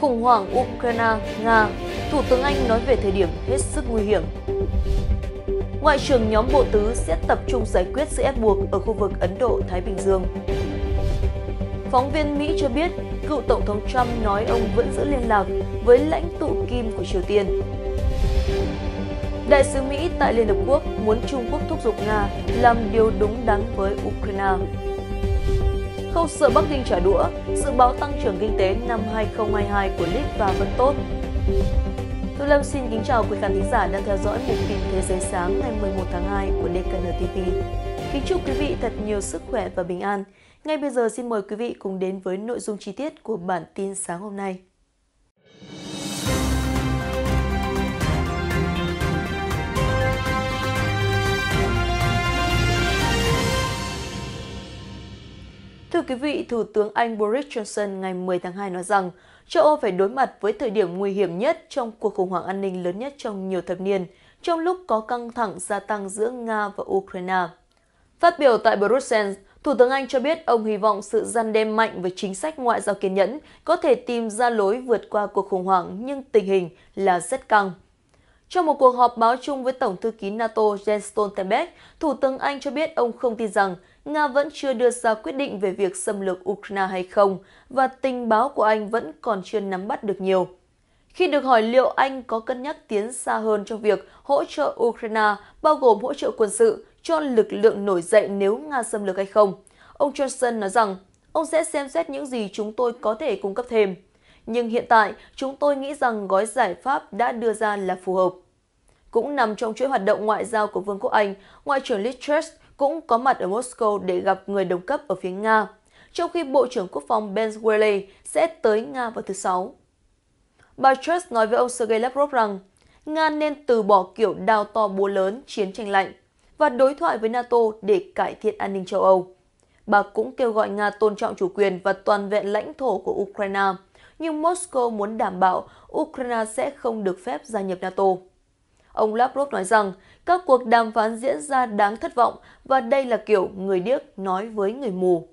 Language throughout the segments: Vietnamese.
Khủng hoảng Ukraine, Nga, Thủ tướng Anh nói về thời điểm hết sức nguy hiểm. Ngoại trưởng nhóm Bộ Tứ sẽ tập trung giải quyết sự ép buộc ở khu vực Ấn Độ-Thái Bình Dương. Phóng viên Mỹ cho biết, cựu Tổng thống Trump nói ông vẫn giữ liên lạc với lãnh tụ Kim của Triều Tiên. Đại sứ Mỹ tại Liên Hợp Quốc muốn Trung Quốc thúc giục Nga làm điều đúng đắn với Ukraine. Không sợ Bắc Kinh trả đũa, dự báo tăng trưởng kinh tế năm 2022 của Lít và Vân Tốt. tôi Lâm xin kính chào quý khán thính giả đang theo dõi mục tin Thế giới sáng ngày 11 tháng 2 của DKN TV. Kính chúc quý vị thật nhiều sức khỏe và bình an. Ngay bây giờ xin mời quý vị cùng đến với nội dung chi tiết của bản tin sáng hôm nay. Thưa quý vị, Thủ tướng Anh Boris Johnson ngày 10 tháng 2 nói rằng châu Âu phải đối mặt với thời điểm nguy hiểm nhất trong cuộc khủng hoảng an ninh lớn nhất trong nhiều thập niên, trong lúc có căng thẳng gia tăng giữa Nga và Ukraine. Phát biểu tại Brussels, Thủ tướng Anh cho biết ông hy vọng sự gian đe mạnh với chính sách ngoại giao kiên nhẫn có thể tìm ra lối vượt qua cuộc khủng hoảng nhưng tình hình là rất căng. Trong một cuộc họp báo chung với Tổng thư ký NATO Jens Stoltenberg, Thủ tướng Anh cho biết ông không tin rằng Nga vẫn chưa đưa ra quyết định về việc xâm lược Ukraine hay không và tình báo của Anh vẫn còn chưa nắm bắt được nhiều. Khi được hỏi liệu Anh có cân nhắc tiến xa hơn trong việc hỗ trợ Ukraine, bao gồm hỗ trợ quân sự cho lực lượng nổi dậy nếu Nga xâm lược hay không, ông Johnson nói rằng ông sẽ xem xét những gì chúng tôi có thể cung cấp thêm. Nhưng hiện tại, chúng tôi nghĩ rằng gói giải pháp đã đưa ra là phù hợp. Cũng nằm trong chuỗi hoạt động ngoại giao của Vương quốc Anh, Ngoại trưởng Liz Truss cũng có mặt ở Moscow để gặp người đồng cấp ở phía Nga, trong khi Bộ trưởng Quốc phòng Ben Swaley sẽ tới Nga vào thứ Sáu. Bà Truss nói với ông Sergei Lavrov rằng Nga nên từ bỏ kiểu đào to búa lớn chiến tranh lạnh và đối thoại với NATO để cải thiện an ninh châu Âu. Bà cũng kêu gọi Nga tôn trọng chủ quyền và toàn vẹn lãnh thổ của Ukraine, nhưng Moscow muốn đảm bảo Ukraine sẽ không được phép gia nhập NATO. Ông Lavrov nói rằng các cuộc đàm phán diễn ra đáng thất vọng và đây là kiểu người điếc nói với người mù.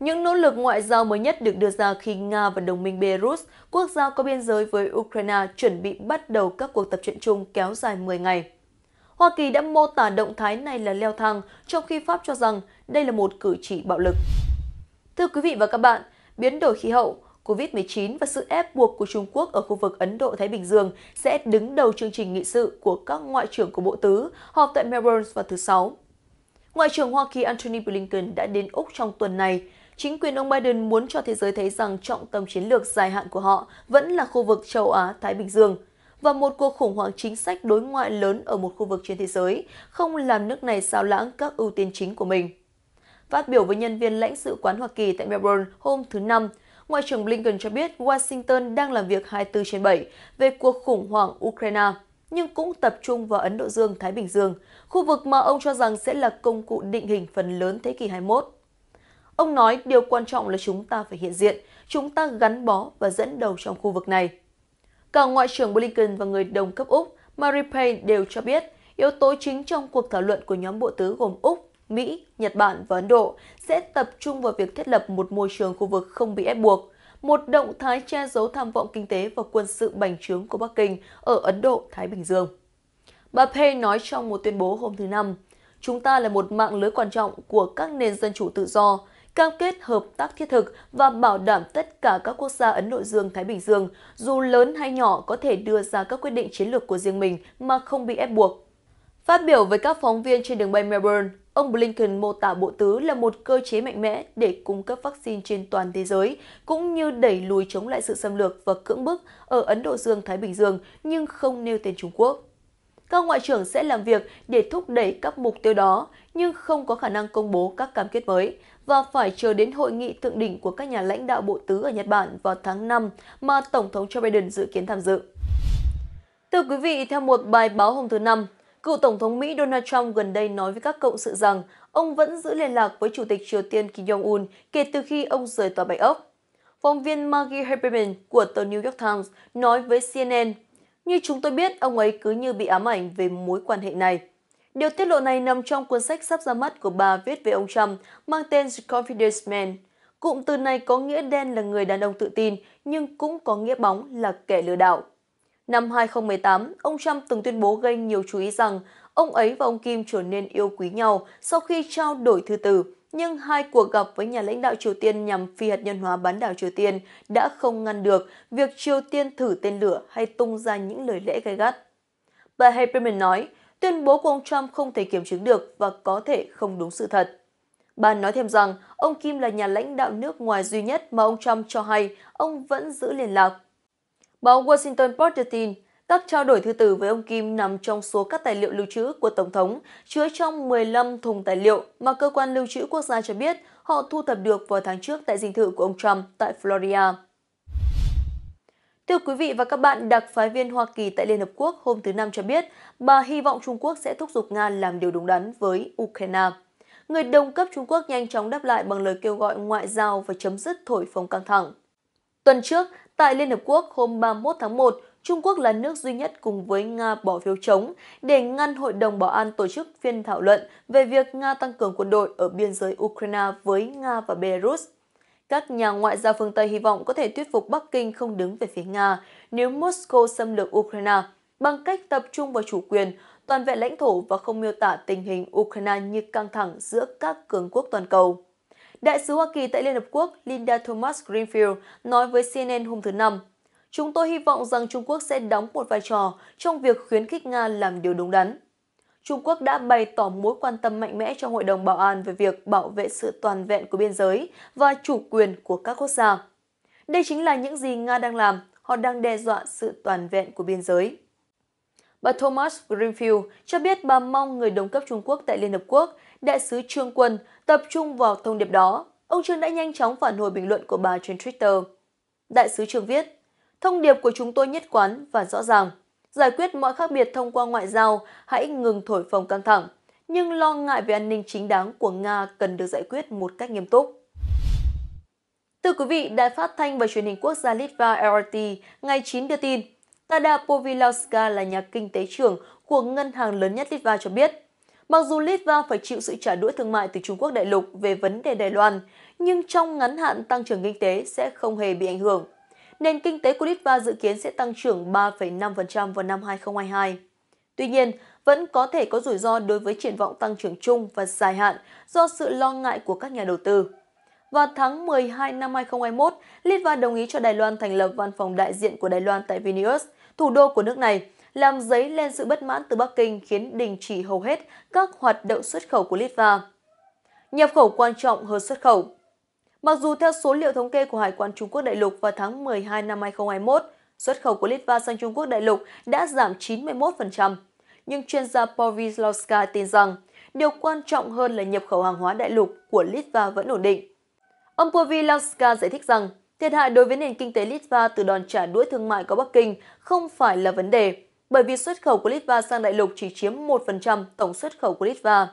Những nỗ lực ngoại giao mới nhất được đưa ra khi Nga và đồng minh Belarus, quốc gia có biên giới với Ukraine, chuẩn bị bắt đầu các cuộc tập trận chung kéo dài 10 ngày. Hoa Kỳ đã mô tả động thái này là leo thang, trong khi Pháp cho rằng đây là một cử chỉ bạo lực. Thưa quý vị và các bạn, biến đổi khí hậu, COVID-19 và sự ép buộc của Trung Quốc ở khu vực Ấn Độ-Thái Bình Dương sẽ đứng đầu chương trình nghị sự của các ngoại trưởng của Bộ Tứ họp tại Melbourne vào thứ Sáu. Ngoại trưởng Hoa Kỳ Antony Blinken đã đến Úc trong tuần này. Chính quyền ông Biden muốn cho thế giới thấy rằng trọng tâm chiến lược dài hạn của họ vẫn là khu vực châu Á-Thái Bình Dương và một cuộc khủng hoảng chính sách đối ngoại lớn ở một khu vực trên thế giới không làm nước này sao lãng các ưu tiên chính của mình. Phát biểu với nhân viên lãnh sự quán Hoa Kỳ tại Melbourne hôm thứ Năm, Ngoại trưởng Blinken cho biết Washington đang làm việc 24 trên 7 về cuộc khủng hoảng Ukraine, nhưng cũng tập trung vào Ấn Độ Dương-Thái Bình Dương, khu vực mà ông cho rằng sẽ là công cụ định hình phần lớn thế kỷ 21. Ông nói điều quan trọng là chúng ta phải hiện diện, chúng ta gắn bó và dẫn đầu trong khu vực này. Cả Ngoại trưởng Blinken và người đồng cấp Úc Marie Payne đều cho biết yếu tố chính trong cuộc thảo luận của nhóm bộ tứ gồm Úc, Mỹ, Nhật Bản và Ấn Độ sẽ tập trung vào việc thiết lập một môi trường khu vực không bị ép buộc, một động thái che giấu tham vọng kinh tế và quân sự bành trướng của Bắc Kinh ở Ấn Độ, Thái Bình Dương. Bà Pei nói trong một tuyên bố hôm thứ Năm, chúng ta là một mạng lưới quan trọng của các nền dân chủ tự do, cam kết hợp tác thiết thực và bảo đảm tất cả các quốc gia Ấn Độ Dương-Thái Bình Dương, dù lớn hay nhỏ, có thể đưa ra các quyết định chiến lược của riêng mình mà không bị ép buộc. Phát biểu với các phóng viên trên đường bay Melbourne, Ông Blinken mô tả bộ tứ là một cơ chế mạnh mẽ để cung cấp vaccine trên toàn thế giới, cũng như đẩy lùi chống lại sự xâm lược và cưỡng bức ở Ấn Độ Dương-Thái Bình Dương, nhưng không nêu tên Trung Quốc. Các ngoại trưởng sẽ làm việc để thúc đẩy các mục tiêu đó, nhưng không có khả năng công bố các cam kết mới, và phải chờ đến hội nghị thượng đỉnh của các nhà lãnh đạo bộ tứ ở Nhật Bản vào tháng 5 mà Tổng thống Joe Biden dự kiến tham dự. Thưa quý vị, theo một bài báo hôm thứ Năm, Cựu Tổng thống Mỹ Donald Trump gần đây nói với các cộng sự rằng ông vẫn giữ liên lạc với Chủ tịch Triều Tiên Kim Jong-un kể từ khi ông rời tòa Bạch Ốc. Phóng viên Maggie Haberman của tờ New York Times nói với CNN, Như chúng tôi biết, ông ấy cứ như bị ám ảnh về mối quan hệ này. Điều tiết lộ này nằm trong cuốn sách sắp ra mắt của bà viết về ông Trump mang tên The Confidence Man. Cụm từ này có nghĩa đen là người đàn ông tự tin, nhưng cũng có nghĩa bóng là kẻ lừa đảo. Năm 2018, ông Trump từng tuyên bố gây nhiều chú ý rằng ông ấy và ông Kim trở nên yêu quý nhau sau khi trao đổi thư từ, nhưng hai cuộc gặp với nhà lãnh đạo Triều Tiên nhằm phi hạt nhân hóa bán đảo Triều Tiên đã không ngăn được việc Triều Tiên thử tên lửa hay tung ra những lời lẽ gay gắt. Bà Haberman nói, tuyên bố của ông Trump không thể kiểm chứng được và có thể không đúng sự thật. Bà nói thêm rằng, ông Kim là nhà lãnh đạo nước ngoài duy nhất mà ông Trump cho hay ông vẫn giữ liên lạc Báo Washington Post đưa tin, các trao đổi thư từ với ông Kim nằm trong số các tài liệu lưu trữ của Tổng thống, chứa trong 15 thùng tài liệu mà cơ quan lưu trữ quốc gia cho biết họ thu thập được vào tháng trước tại dinh thự của ông Trump tại Florida. Thưa quý vị và các bạn, đặc phái viên Hoa Kỳ tại Liên Hợp Quốc hôm thứ Năm cho biết bà hy vọng Trung Quốc sẽ thúc giục Nga làm điều đúng đắn với Ukraine. Người đồng cấp Trung Quốc nhanh chóng đáp lại bằng lời kêu gọi ngoại giao và chấm dứt thổi phồng căng thẳng. Tuần trước, Tại Liên Hợp Quốc hôm 31 tháng 1, Trung Quốc là nước duy nhất cùng với Nga bỏ phiếu chống để ngăn Hội đồng Bảo an tổ chức phiên thảo luận về việc Nga tăng cường quân đội ở biên giới Ukraine với Nga và Belarus. Các nhà ngoại giao phương Tây hy vọng có thể thuyết phục Bắc Kinh không đứng về phía Nga nếu Moscow xâm lược Ukraine bằng cách tập trung vào chủ quyền, toàn vẹn lãnh thổ và không miêu tả tình hình Ukraine như căng thẳng giữa các cường quốc toàn cầu. Đại sứ Hoa Kỳ tại Liên Hợp Quốc Linda Thomas Greenfield nói với CNN hôm thứ Năm, Chúng tôi hy vọng rằng Trung Quốc sẽ đóng một vai trò trong việc khuyến khích Nga làm điều đúng đắn. Trung Quốc đã bày tỏ mối quan tâm mạnh mẽ cho Hội đồng Bảo an về việc bảo vệ sự toàn vẹn của biên giới và chủ quyền của các quốc gia. Đây chính là những gì Nga đang làm, họ đang đe dọa sự toàn vẹn của biên giới. Bà Thomas Greenfield cho biết bà mong người đồng cấp Trung Quốc tại Liên Hợp Quốc, đại sứ Trương Quân, tập trung vào thông điệp đó. Ông Trương đã nhanh chóng phản hồi bình luận của bà trên Twitter. Đại sứ Trương viết, thông điệp của chúng tôi nhất quán và rõ ràng. Giải quyết mọi khác biệt thông qua ngoại giao, hãy ngừng thổi phồng căng thẳng. Nhưng lo ngại về an ninh chính đáng của Nga cần được giải quyết một cách nghiêm túc. Thưa quý vị, Đài phát thanh và truyền hình quốc gia Litva RT ngày 9 đưa tin, Tada Povilauska là nhà kinh tế trưởng của ngân hàng lớn nhất Litva cho biết. Mặc dù Litva phải chịu sự trả đũa thương mại từ Trung Quốc đại lục về vấn đề Đài Loan, nhưng trong ngắn hạn tăng trưởng kinh tế sẽ không hề bị ảnh hưởng. Nền kinh tế của Litva dự kiến sẽ tăng trưởng 3,5% vào năm 2022. Tuy nhiên, vẫn có thể có rủi ro đối với triển vọng tăng trưởng chung và dài hạn do sự lo ngại của các nhà đầu tư. Vào tháng 12 năm 2021, Litva đồng ý cho Đài Loan thành lập văn phòng đại diện của Đài Loan tại Vilnius – thủ đô của nước này, làm dấy lên sự bất mãn từ Bắc Kinh khiến đình chỉ hầu hết các hoạt động xuất khẩu của Litva. Nhập khẩu quan trọng hơn xuất khẩu Mặc dù theo số liệu thống kê của Hải quan Trung Quốc đại lục vào tháng 12 năm 2021, xuất khẩu của Litva sang Trung Quốc đại lục đã giảm 91%, nhưng chuyên gia Povislowska tin rằng điều quan trọng hơn là nhập khẩu hàng hóa đại lục của Litva vẫn ổn định. Ông Povislowska giải thích rằng Thiệt hại đối với nền kinh tế Litva từ đòn trả đũa thương mại của Bắc Kinh không phải là vấn đề, bởi vì xuất khẩu của Litva sang đại lục chỉ chiếm 1% tổng xuất khẩu của Litva.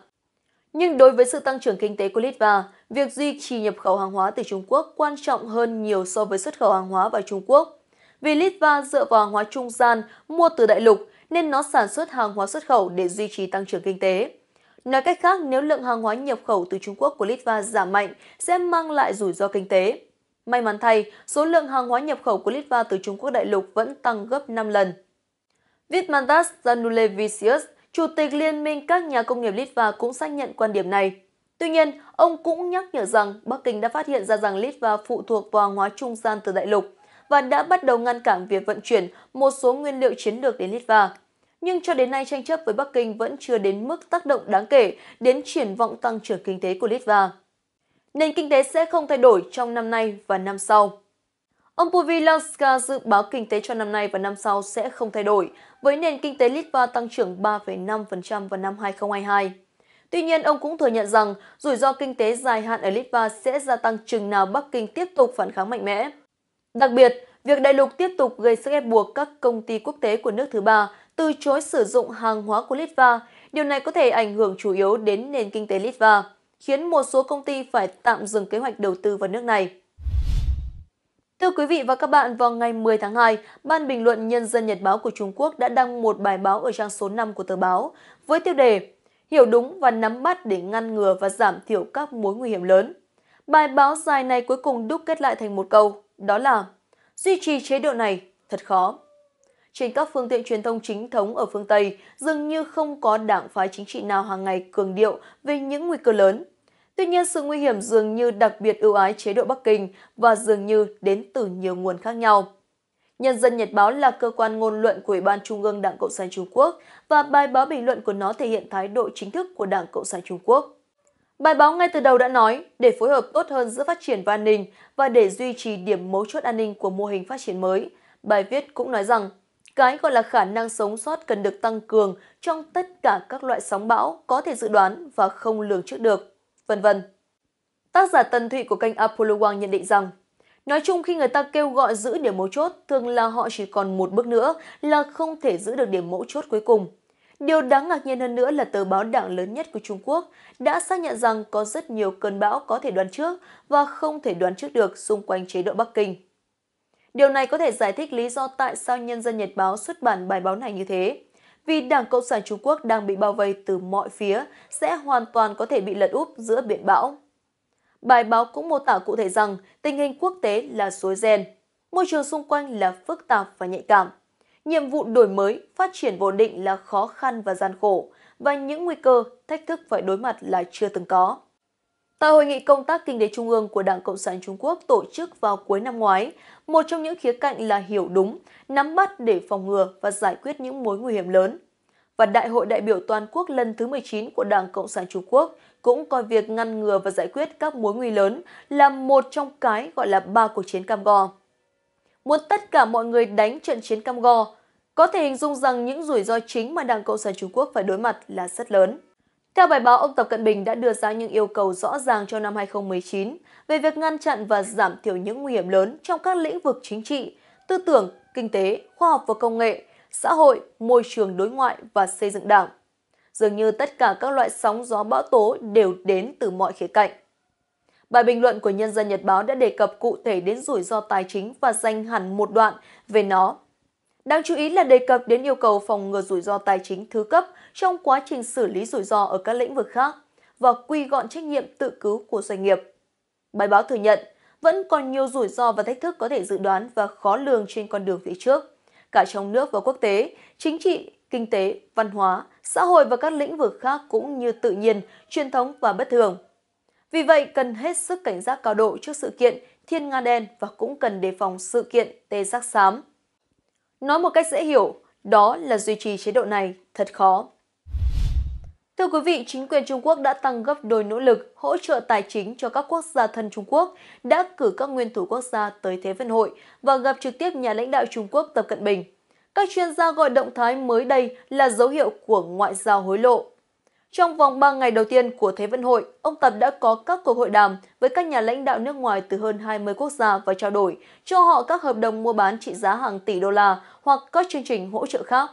Nhưng đối với sự tăng trưởng kinh tế của Litva, việc duy trì nhập khẩu hàng hóa từ Trung Quốc quan trọng hơn nhiều so với xuất khẩu hàng hóa vào Trung Quốc. Vì Litva dựa vào hàng hóa trung gian mua từ đại lục nên nó sản xuất hàng hóa xuất khẩu để duy trì tăng trưởng kinh tế. Nói cách khác, nếu lượng hàng hóa nhập khẩu từ Trung Quốc của Litva giảm mạnh sẽ mang lại rủi ro kinh tế. May mắn thay, số lượng hàng hóa nhập khẩu của Litva từ Trung Quốc đại lục vẫn tăng gấp 5 lần. Vitmantas Zanulevicius, Chủ tịch Liên minh các nhà công nghiệp Litva cũng xác nhận quan điểm này. Tuy nhiên, ông cũng nhắc nhở rằng Bắc Kinh đã phát hiện ra rằng Litva phụ thuộc vào hàng hóa trung gian từ đại lục và đã bắt đầu ngăn cản việc vận chuyển một số nguyên liệu chiến lược đến Litva. Nhưng cho đến nay, tranh chấp với Bắc Kinh vẫn chưa đến mức tác động đáng kể đến triển vọng tăng trưởng kinh tế của Litva nền kinh tế sẽ không thay đổi trong năm nay và năm sau. Ông Povilanska dự báo kinh tế cho năm nay và năm sau sẽ không thay đổi, với nền kinh tế Litva tăng trưởng 3,5% vào năm 2022. Tuy nhiên, ông cũng thừa nhận rằng rủi ro kinh tế dài hạn ở Litva sẽ gia tăng chừng nào Bắc Kinh tiếp tục phản kháng mạnh mẽ. Đặc biệt, việc đại lục tiếp tục gây sức ép buộc các công ty quốc tế của nước thứ ba từ chối sử dụng hàng hóa của Litva, điều này có thể ảnh hưởng chủ yếu đến nền kinh tế Litva khiến một số công ty phải tạm dừng kế hoạch đầu tư vào nước này. Thưa quý vị và các bạn, vào ngày 10 tháng 2, Ban Bình luận Nhân dân Nhật báo của Trung Quốc đã đăng một bài báo ở trang số 5 của tờ báo với tiêu đề Hiểu đúng và nắm bắt để ngăn ngừa và giảm thiểu các mối nguy hiểm lớn. Bài báo dài này cuối cùng đúc kết lại thành một câu, đó là Duy trì chế độ này thật khó. Trên các phương tiện truyền thông chính thống ở phương Tây, dường như không có đảng phái chính trị nào hàng ngày cường điệu về những nguy cơ lớn, Tuy nhiên, sự nguy hiểm dường như đặc biệt ưu ái chế độ Bắc Kinh và dường như đến từ nhiều nguồn khác nhau. Nhân dân Nhật báo là cơ quan ngôn luận của Ủy ban Trung ương Đảng Cộng sản Trung Quốc và bài báo bình luận của nó thể hiện thái độ chính thức của Đảng Cộng sản Trung Quốc. Bài báo ngay từ đầu đã nói, để phối hợp tốt hơn giữa phát triển và an ninh và để duy trì điểm mấu chốt an ninh của mô hình phát triển mới, bài viết cũng nói rằng cái gọi là khả năng sống sót cần được tăng cường trong tất cả các loại sóng bão có thể dự đoán và không lường trước được vân vân. Tác giả Tân Thụy của kênh Apollo Wang nhận định rằng, nói chung khi người ta kêu gọi giữ điểm mấu chốt, thường là họ chỉ còn một bước nữa là không thể giữ được điểm mấu chốt cuối cùng. Điều đáng ngạc nhiên hơn nữa là tờ báo đảng lớn nhất của Trung Quốc đã xác nhận rằng có rất nhiều cơn bão có thể đoán trước và không thể đoán trước được xung quanh chế độ Bắc Kinh. Điều này có thể giải thích lý do tại sao Nhân dân Nhật Báo xuất bản bài báo này như thế vì Đảng Cộng sản Trung Quốc đang bị bao vây từ mọi phía, sẽ hoàn toàn có thể bị lật úp giữa biển bão. Bài báo cũng mô tả cụ thể rằng tình hình quốc tế là suối ren, môi trường xung quanh là phức tạp và nhạy cảm. Nhiệm vụ đổi mới, phát triển ổn định là khó khăn và gian khổ, và những nguy cơ, thách thức phải đối mặt là chưa từng có. Tại hội nghị công tác kinh tế trung ương của Đảng Cộng sản Trung Quốc tổ chức vào cuối năm ngoái, một trong những khía cạnh là hiểu đúng, nắm bắt để phòng ngừa và giải quyết những mối nguy hiểm lớn. Và Đại hội đại biểu toàn quốc lần thứ 19 của Đảng Cộng sản Trung Quốc cũng coi việc ngăn ngừa và giải quyết các mối nguy lớn là một trong cái gọi là ba cuộc chiến cam go. Muốn tất cả mọi người đánh trận chiến cam go, có thể hình dung rằng những rủi ro chính mà Đảng Cộng sản Trung Quốc phải đối mặt là rất lớn. Theo bài báo, ông Tập Cận Bình đã đưa ra những yêu cầu rõ ràng cho năm 2019 về việc ngăn chặn và giảm thiểu những nguy hiểm lớn trong các lĩnh vực chính trị, tư tưởng, kinh tế, khoa học và công nghệ, xã hội, môi trường đối ngoại và xây dựng đảng. Dường như tất cả các loại sóng gió bão tố đều đến từ mọi khía cạnh. Bài bình luận của Nhân dân Nhật Báo đã đề cập cụ thể đến rủi ro tài chính và dành hẳn một đoạn về nó Đáng chú ý là đề cập đến yêu cầu phòng ngừa rủi ro tài chính thứ cấp trong quá trình xử lý rủi ro ở các lĩnh vực khác và quy gọn trách nhiệm tự cứu của doanh nghiệp. Bài báo thừa nhận vẫn còn nhiều rủi ro và thách thức có thể dự đoán và khó lường trên con đường phía trước, cả trong nước và quốc tế, chính trị, kinh tế, văn hóa, xã hội và các lĩnh vực khác cũng như tự nhiên, truyền thống và bất thường. Vì vậy, cần hết sức cảnh giác cao độ trước sự kiện thiên nga đen và cũng cần đề phòng sự kiện tê giác xám. Nói một cách dễ hiểu, đó là duy trì chế độ này thật khó. Thưa quý vị, chính quyền Trung Quốc đã tăng gấp đôi nỗ lực hỗ trợ tài chính cho các quốc gia thân Trung Quốc, đã cử các nguyên thủ quốc gia tới Thế vận hội và gặp trực tiếp nhà lãnh đạo Trung Quốc Tập Cận Bình. Các chuyên gia gọi động thái mới đây là dấu hiệu của ngoại giao hối lộ. Trong vòng 3 ngày đầu tiên của Thế vận hội, ông Tập đã có các cuộc hội đàm với các nhà lãnh đạo nước ngoài từ hơn 20 quốc gia và trao đổi cho họ các hợp đồng mua bán trị giá hàng tỷ đô la hoặc các chương trình hỗ trợ khác.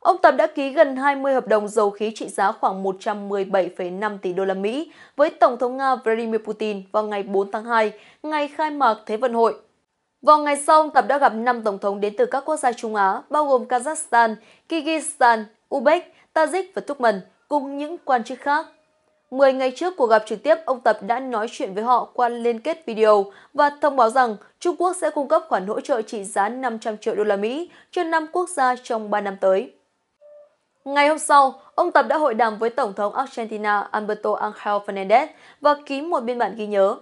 Ông Tập đã ký gần 20 hợp đồng dầu khí trị giá khoảng 117,5 tỷ đô la Mỹ với Tổng thống Nga Vladimir Putin vào ngày 4 tháng 2, ngày khai mạc Thế vận hội. Vào ngày sau, ông Tập đã gặp 5 tổng thống đến từ các quốc gia Trung Á, bao gồm Kazakhstan, Kyrgyzstan, Uzbek, Tajik và Turkmen cùng những quan chức khác. 10 ngày trước cuộc gặp trực tiếp, ông Tập đã nói chuyện với họ qua liên kết video và thông báo rằng Trung Quốc sẽ cung cấp khoản hỗ trợ trị giá 500 triệu đô la Mỹ cho 5 quốc gia trong 3 năm tới. Ngày hôm sau, ông Tập đã hội đàm với Tổng thống Argentina Alberto Angel Fernandez và ký một biên bản ghi nhớ.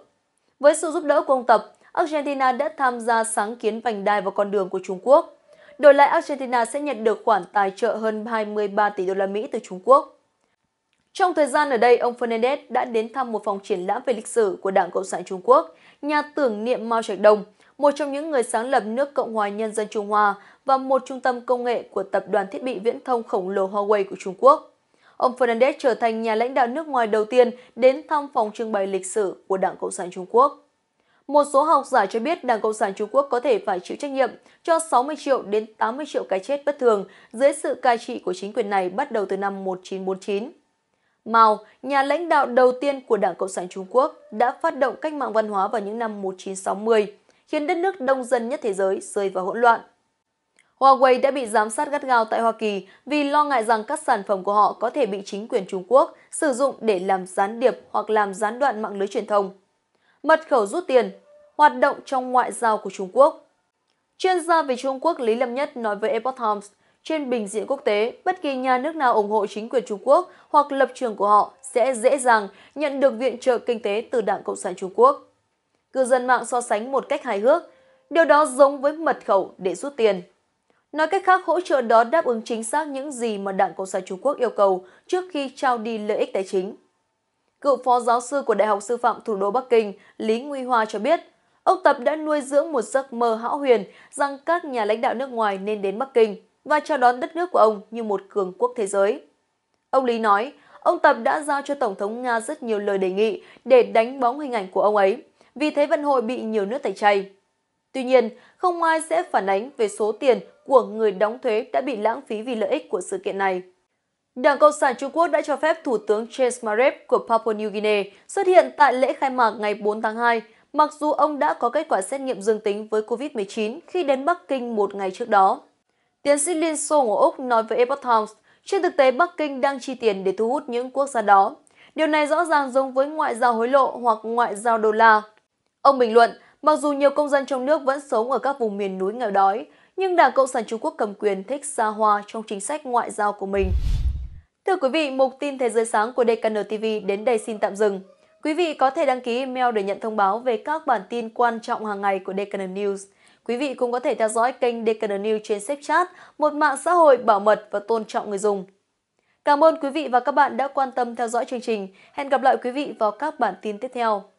Với sự giúp đỡ của ông Tập, Argentina đã tham gia sáng kiến vành đai và con đường của Trung Quốc. Đổi lại, Argentina sẽ nhận được khoản tài trợ hơn 23 tỷ đô la Mỹ từ Trung Quốc. Trong thời gian ở đây, ông Fernandez đã đến thăm một phòng triển lãm về lịch sử của Đảng Cộng sản Trung Quốc, nhà tưởng niệm Mao Trạch Đông, một trong những người sáng lập nước Cộng hòa Nhân dân Trung Hoa và một trung tâm công nghệ của tập đoàn thiết bị viễn thông khổng lồ Huawei của Trung Quốc. Ông Fernandez trở thành nhà lãnh đạo nước ngoài đầu tiên đến thăm phòng trưng bày lịch sử của Đảng Cộng sản Trung Quốc. Một số học giả cho biết Đảng Cộng sản Trung Quốc có thể phải chịu trách nhiệm cho 60 triệu đến 80 triệu cái chết bất thường dưới sự cai trị của chính quyền này bắt đầu từ năm 1949. Mao, nhà lãnh đạo đầu tiên của Đảng Cộng sản Trung Quốc, đã phát động cách mạng văn hóa vào những năm 1960, khiến đất nước đông dân nhất thế giới rơi vào hỗn loạn. Huawei đã bị giám sát gắt gao tại Hoa Kỳ vì lo ngại rằng các sản phẩm của họ có thể bị chính quyền Trung Quốc sử dụng để làm gián điệp hoặc làm gián đoạn mạng lưới truyền thông. Mật khẩu rút tiền, hoạt động trong ngoại giao của Trung Quốc Chuyên gia về Trung Quốc Lý Lâm Nhất nói với Epoch Times – trên bình diện quốc tế, bất kỳ nhà nước nào ủng hộ chính quyền Trung Quốc hoặc lập trường của họ sẽ dễ dàng nhận được viện trợ kinh tế từ Đảng Cộng sản Trung Quốc. Cư dân mạng so sánh một cách hài hước, điều đó giống với mật khẩu để rút tiền. Nói cách khác, hỗ trợ đó đáp ứng chính xác những gì mà Đảng Cộng sản Trung Quốc yêu cầu trước khi trao đi lợi ích tài chính. Cựu phó giáo sư của Đại học Sư phạm Thủ đô Bắc Kinh Lý Nguy Hoa cho biết, ông Tập đã nuôi dưỡng một giấc mơ hão huyền rằng các nhà lãnh đạo nước ngoài nên đến Bắc Kinh – và chào đón đất nước của ông như một cường quốc thế giới. Ông Lý nói, ông Tập đã giao cho Tổng thống Nga rất nhiều lời đề nghị để đánh bóng hình ảnh của ông ấy, vì thế vận hội bị nhiều nước tẩy chay. Tuy nhiên, không ai sẽ phản ánh về số tiền của người đóng thuế đã bị lãng phí vì lợi ích của sự kiện này. Đảng Cộng sản Trung Quốc đã cho phép Thủ tướng Chase Marep của Papua New Guinea xuất hiện tại lễ khai mạc ngày 4 tháng 2, mặc dù ông đã có kết quả xét nghiệm dương tính với COVID-19 khi đến Bắc Kinh một ngày trước đó. Tiến sĩ Liên Xô của Úc nói với Epoch Times, trên thực tế Bắc Kinh đang chi tiền để thu hút những quốc gia đó. Điều này rõ ràng giống với ngoại giao hối lộ hoặc ngoại giao đô la. Ông bình luận, mặc dù nhiều công dân trong nước vẫn sống ở các vùng miền núi nghèo đói, nhưng Đảng Cộng sản Trung Quốc cầm quyền thích xa hoa trong chính sách ngoại giao của mình. Thưa quý vị, mục tin Thế giới sáng của DKN TV đến đây xin tạm dừng. Quý vị có thể đăng ký email để nhận thông báo về các bản tin quan trọng hàng ngày của DKN News. Quý vị cũng có thể theo dõi kênh Decathlon News trên SafeChat, một mạng xã hội bảo mật và tôn trọng người dùng. Cảm ơn quý vị và các bạn đã quan tâm theo dõi chương trình. Hẹn gặp lại quý vị vào các bản tin tiếp theo.